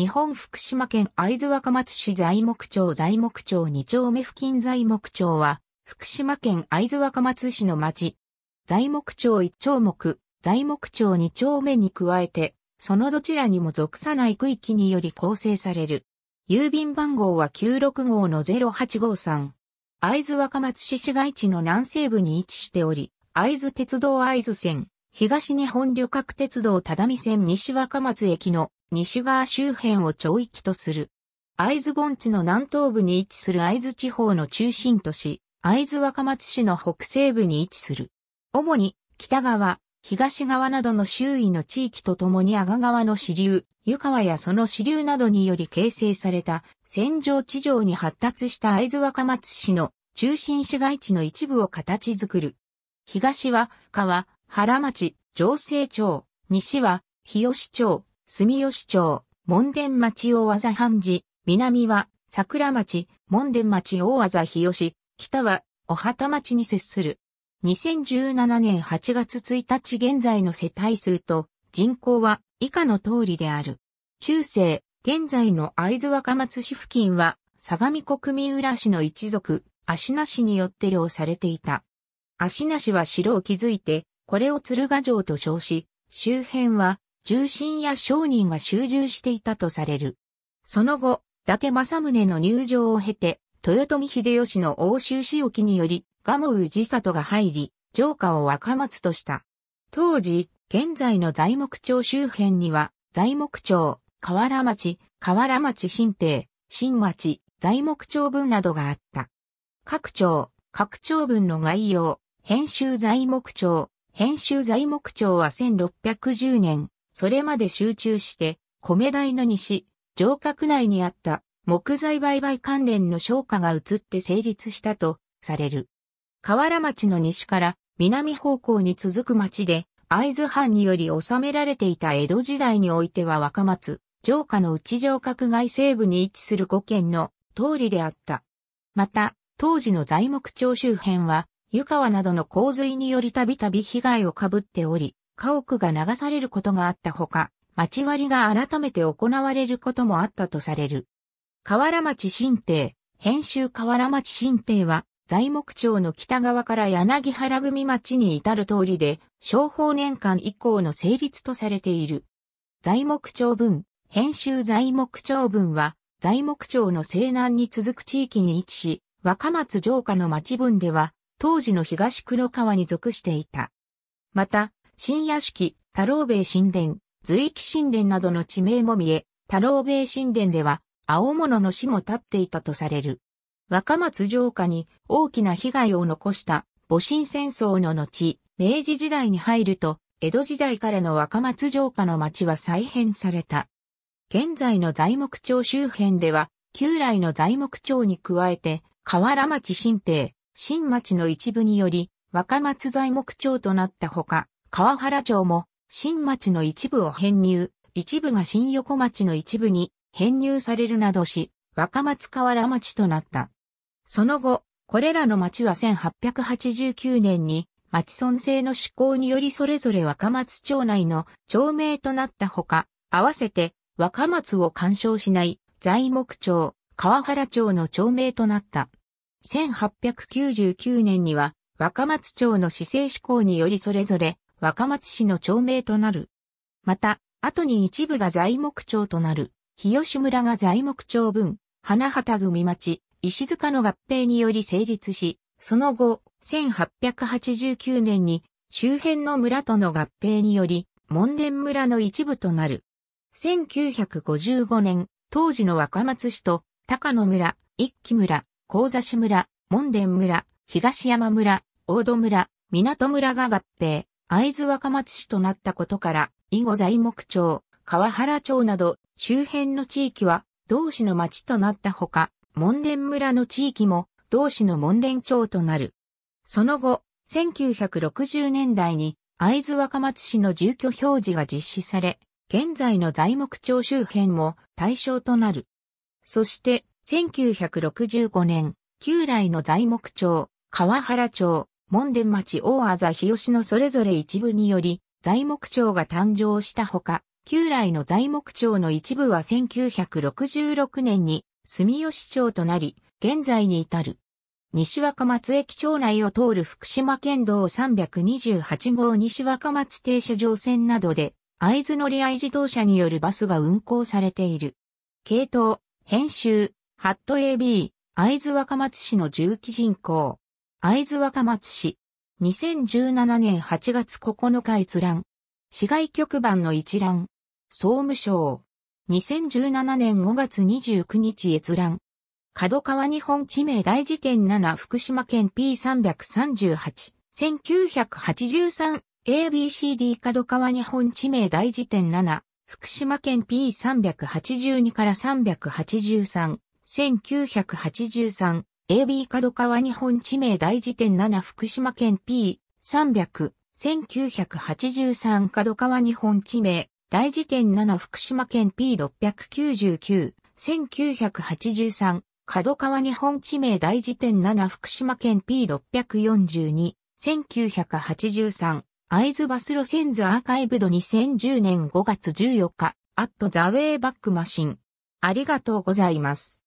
日本福島県会津若松市材木町材木町2丁目付近材木町は、福島県会津若松市の町。材木町1丁目、材木町2丁目に加えて、そのどちらにも属さない区域により構成される。郵便番号は96号の0853。会津若松市市街地の南西部に位置しており、会津鉄道会津線、東日本旅客鉄道只見線西若松駅の西側周辺を町域とする。会津盆地の南東部に位置する会津地方の中心都市、会津若松市の北西部に位置する。主に北側、東側などの周囲の地域とともに阿賀川の支流、湯川やその支流などにより形成された線状地上に発達した会津若松市の中心市街地の一部を形作る。東は川、原町、城西町、西は、日吉町、住吉町、門田町大技半寺、南は、桜町、門田町大技日吉、北は、お旗町に接する。2017年8月1日現在の世帯数と人口は以下の通りである。中世、現在の会津若松市付近は、相模国民浦市の一族、足名氏によって領されていた。足名氏は城を築いて、これを鶴ヶ城と称し、周辺は重臣や商人が集中していたとされる。その後、伊達政宗の入城を経て、豊臣秀吉の欧州仕置きにより、蒲生氏里が入り、城下を若松とした。当時、現在の材木町周辺には、材木町、河原町、河原町新邸、新町、材木町分などがあった。各町、各町分の概要、編集材木町、編集材木町は1610年、それまで集中して、米台の西、城郭内にあった木材売買関連の商家が移って成立したとされる。河原町の西から南方向に続く町で、会津藩により収められていた江戸時代においては若松、城下の内城郭外西部に位置する五県の通りであった。また、当時の材木町周辺は、湯川などの洪水によりたびたび被害をかぶっており、家屋が流されることがあったほか、町割りが改めて行われることもあったとされる。河原町新邸、編集河原町新邸は、材木町の北側から柳原組町に至る通りで、商法年間以降の成立とされている。材木町分、編集材木町分は、材木町の西南に続く地域に位置し、若松城下の町分では、当時の東黒川に属していた。また、新屋敷、太郎米神殿、随域神殿などの地名も見え、太郎米神殿では、青物の死も立っていたとされる。若松城下に大きな被害を残した戊辰戦争の後、明治時代に入ると、江戸時代からの若松城下の町は再編された。現在の材木町周辺では、旧来の材木町に加えて、河原町新邸、新町の一部により、若松材木町となったほか、川原町も新町の一部を編入、一部が新横町の一部に編入されるなどし、若松河原町となった。その後、これらの町は1889年に町村制の施行によりそれぞれ若松町内の町名となったほか、合わせて若松を干渉しない材木町、川原町の町名となった。1899年には若松町の市政施行によりそれぞれ若松市の町名となる。また、後に一部が材木町となる、日吉村が材木町分、花畑組町、石塚の合併により成立し、その後、1889年に周辺の村との合併により、門田村の一部となる。1955年、当時の若松市と高野村、一木村、高座市村、門田村、東山村、大戸村、港村が合併、会津若松市となったことから、以後材木町、川原町など周辺の地域は同市の町となったほか、門田村の地域も同市の門田町となる。その後、1960年代に会津若松市の住居表示が実施され、現在の材木町周辺も対象となる。そして、1965年、旧来の材木町、川原町、門田町大あざ日吉のそれぞれ一部により、材木町が誕生したほか、旧来の材木町の一部は1966年に住吉町となり、現在に至る。西若松駅町内を通る福島県道328号西若松停車場線などで、合図乗り合い自動車によるバスが運行されている。系統、編集、ハット AB、会津若松市の重機人口。会津若松市。2017年8月9日閲覧。市外局番の一覧。総務省。2017年5月29日閲覧。角川日本地名大辞典7福島県 P338。1983 ABCD 角川日本地名大辞典7福島県 P382 から383 1983、AB 角川日本地名大辞典7福島県 P、300、1983角川日本地名大辞典7福島県 P699、1983角川日本地名大辞典7福島県 P642、1983会津バスロセンズアーカイブド2010年5月14日、アットザウェイバックマシン。ありがとうございます。